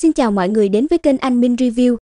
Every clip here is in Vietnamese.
Xin chào mọi người đến với kênh Anh Minh Review.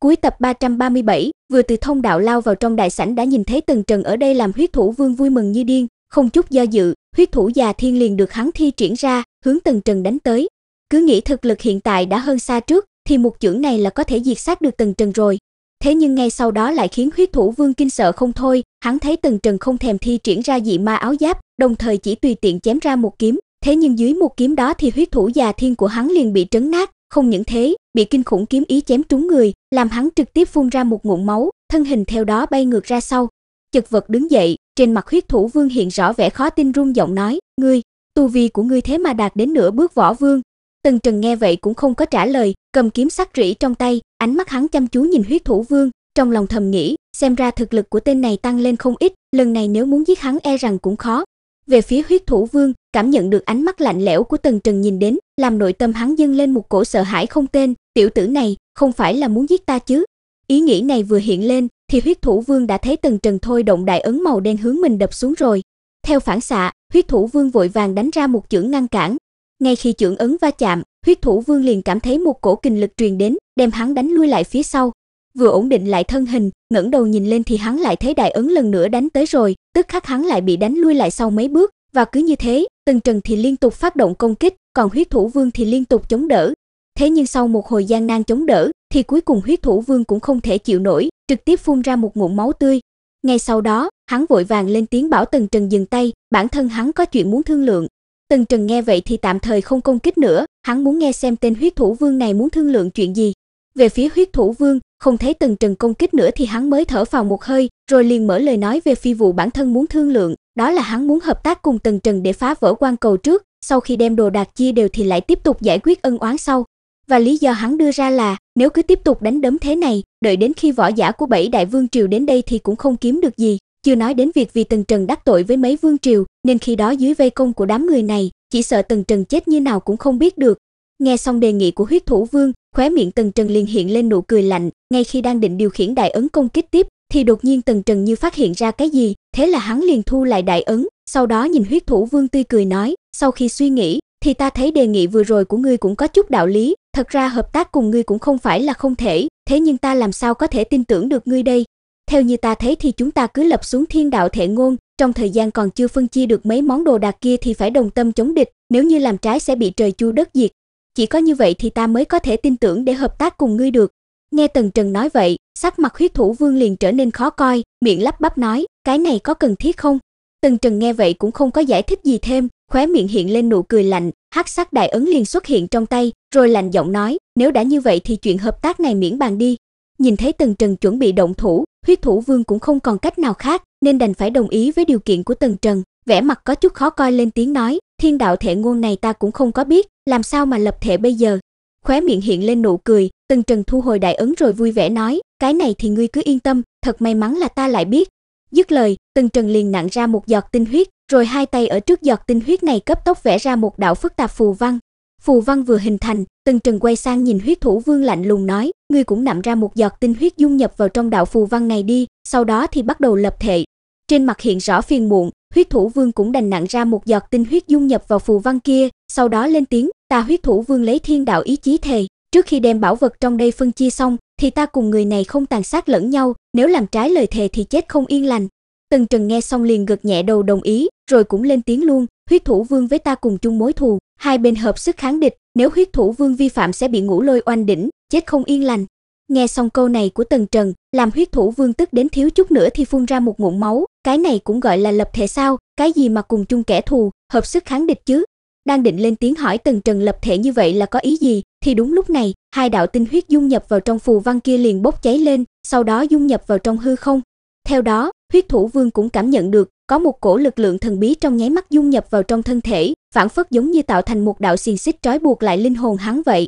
Cuối tập 337, vừa từ thông đạo lao vào trong đại sảnh đã nhìn thấy Tần Trần ở đây làm huyết thủ vương vui mừng như điên, không chút do dự, huyết thủ già thiên liền được hắn thi triển ra, hướng Tần Trần đánh tới. Cứ nghĩ thực lực hiện tại đã hơn xa trước, thì một chưởng này là có thể diệt sát được Tần Trần rồi. Thế nhưng ngay sau đó lại khiến huyết thủ vương kinh sợ không thôi, hắn thấy Tần Trần không thèm thi triển ra dị ma áo giáp, đồng thời chỉ tùy tiện chém ra một kiếm, thế nhưng dưới một kiếm đó thì huyết thủ già thiên của hắn liền bị trấn nát, không những thế, bị kinh khủng kiếm ý chém trúng người, làm hắn trực tiếp phun ra một ngụm máu, thân hình theo đó bay ngược ra sau. Chật vật đứng dậy, trên mặt huyết thủ vương hiện rõ vẻ khó tin run giọng nói, "Ngươi, tu vi của ngươi thế mà đạt đến nửa bước võ vương?" Tần Trần nghe vậy cũng không có trả lời, cầm kiếm sắc rỉ trong tay, ánh mắt hắn chăm chú nhìn huyết thủ vương, trong lòng thầm nghĩ, xem ra thực lực của tên này tăng lên không ít, lần này nếu muốn giết hắn e rằng cũng khó về phía huyết thủ vương, cảm nhận được ánh mắt lạnh lẽo của Tần Trần nhìn đến, làm nội tâm hắn dâng lên một cổ sợ hãi không tên, tiểu tử này không phải là muốn giết ta chứ? Ý nghĩ này vừa hiện lên, thì huyết thủ vương đã thấy Tần Trần thôi động đại ấn màu đen hướng mình đập xuống rồi. Theo phản xạ, huyết thủ vương vội vàng đánh ra một chưởng ngăn cản. Ngay khi chưởng ấn va chạm, huyết thủ vương liền cảm thấy một cổ kình lực truyền đến, đem hắn đánh lui lại phía sau vừa ổn định lại thân hình, ngẩng đầu nhìn lên thì hắn lại thấy đại ấn lần nữa đánh tới rồi, tức khắc hắn lại bị đánh lui lại sau mấy bước, và cứ như thế, Tần Trần thì liên tục phát động công kích, còn huyết thủ vương thì liên tục chống đỡ. Thế nhưng sau một hồi gian nan chống đỡ, thì cuối cùng huyết thủ vương cũng không thể chịu nổi, trực tiếp phun ra một ngụm máu tươi. Ngay sau đó, hắn vội vàng lên tiếng bảo Tần Trần dừng tay, bản thân hắn có chuyện muốn thương lượng. Tần Trần nghe vậy thì tạm thời không công kích nữa, hắn muốn nghe xem tên huyết thủ vương này muốn thương lượng chuyện gì. Về phía huyết thủ vương, không thấy từng Trần công kích nữa thì hắn mới thở vào một hơi, rồi liền mở lời nói về phi vụ bản thân muốn thương lượng, đó là hắn muốn hợp tác cùng Tần Trần để phá vỡ quan cầu trước, sau khi đem đồ đạc chia đều thì lại tiếp tục giải quyết ân oán sau. Và lý do hắn đưa ra là, nếu cứ tiếp tục đánh đấm thế này, đợi đến khi võ giả của bảy đại vương triều đến đây thì cũng không kiếm được gì, chưa nói đến việc vì Tần Trần đắc tội với mấy vương triều, nên khi đó dưới vây công của đám người này, chỉ sợ Tần Trần chết như nào cũng không biết được. Nghe xong đề nghị của huyết thủ vương, Khóe miệng Tần Trần liền hiện lên nụ cười lạnh, ngay khi đang định điều khiển đại ấn công kích tiếp, thì đột nhiên Tần Trần như phát hiện ra cái gì, thế là hắn liền thu lại đại ấn, sau đó nhìn huyết thủ vương tươi cười nói, sau khi suy nghĩ, thì ta thấy đề nghị vừa rồi của ngươi cũng có chút đạo lý, thật ra hợp tác cùng ngươi cũng không phải là không thể, thế nhưng ta làm sao có thể tin tưởng được ngươi đây. Theo như ta thấy thì chúng ta cứ lập xuống thiên đạo thể ngôn, trong thời gian còn chưa phân chia được mấy món đồ đạc kia thì phải đồng tâm chống địch, nếu như làm trái sẽ bị trời chu đất diệt, chỉ có như vậy thì ta mới có thể tin tưởng để hợp tác cùng ngươi được. Nghe Tần Trần nói vậy, sắc mặt huyết thủ vương liền trở nên khó coi, miệng lắp bắp nói, cái này có cần thiết không? Tần Trần nghe vậy cũng không có giải thích gì thêm, khóe miệng hiện lên nụ cười lạnh, hắc sắc đại ấn liền xuất hiện trong tay, rồi lạnh giọng nói, nếu đã như vậy thì chuyện hợp tác này miễn bàn đi. Nhìn thấy Tần Trần chuẩn bị động thủ, huyết thủ vương cũng không còn cách nào khác, nên đành phải đồng ý với điều kiện của Tần Trần, vẻ mặt có chút khó coi lên tiếng nói, Thiên đạo thể ngôn này ta cũng không có biết, làm sao mà lập thể bây giờ? Khóe miệng hiện lên nụ cười, Tần Trần thu hồi đại ấn rồi vui vẻ nói, cái này thì ngươi cứ yên tâm, thật may mắn là ta lại biết. Dứt lời, Tần Trần liền nặn ra một giọt tinh huyết, rồi hai tay ở trước giọt tinh huyết này cấp tốc vẽ ra một đạo phức tạp phù văn. Phù văn vừa hình thành, Tần Trần quay sang nhìn huyết thủ vương lạnh lùng nói, ngươi cũng nặn ra một giọt tinh huyết dung nhập vào trong đạo phù văn này đi, sau đó thì bắt đầu lập thể. Trên mặt hiện rõ phiền muộn, Huyết Thủ Vương cũng đành nặng ra một giọt tinh huyết dung nhập vào phù văn kia, sau đó lên tiếng, "Ta Huyết Thủ Vương lấy thiên đạo ý chí thề, trước khi đem bảo vật trong đây phân chia xong, thì ta cùng người này không tàn sát lẫn nhau, nếu làm trái lời thề thì chết không yên lành." Tần Trần nghe xong liền gật nhẹ đầu đồng ý, rồi cũng lên tiếng luôn, "Huyết Thủ Vương với ta cùng chung mối thù, hai bên hợp sức kháng địch, nếu Huyết Thủ Vương vi phạm sẽ bị Ngũ Lôi oanh đỉnh, chết không yên lành." Nghe xong câu này của Tần Trần, làm huyết thủ vương tức đến thiếu chút nữa thì phun ra một ngụm máu, cái này cũng gọi là lập thể sao, cái gì mà cùng chung kẻ thù, hợp sức kháng địch chứ. Đang định lên tiếng hỏi Tần Trần lập thể như vậy là có ý gì, thì đúng lúc này, hai đạo tinh huyết dung nhập vào trong phù văn kia liền bốc cháy lên, sau đó dung nhập vào trong hư không. Theo đó, huyết thủ vương cũng cảm nhận được, có một cổ lực lượng thần bí trong nháy mắt dung nhập vào trong thân thể, phản phất giống như tạo thành một đạo xiềng xích trói buộc lại linh hồn hắn vậy.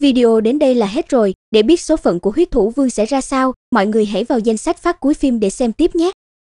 Video đến đây là hết rồi, để biết số phận của huyết thủ vương sẽ ra sao, mọi người hãy vào danh sách phát cuối phim để xem tiếp nhé.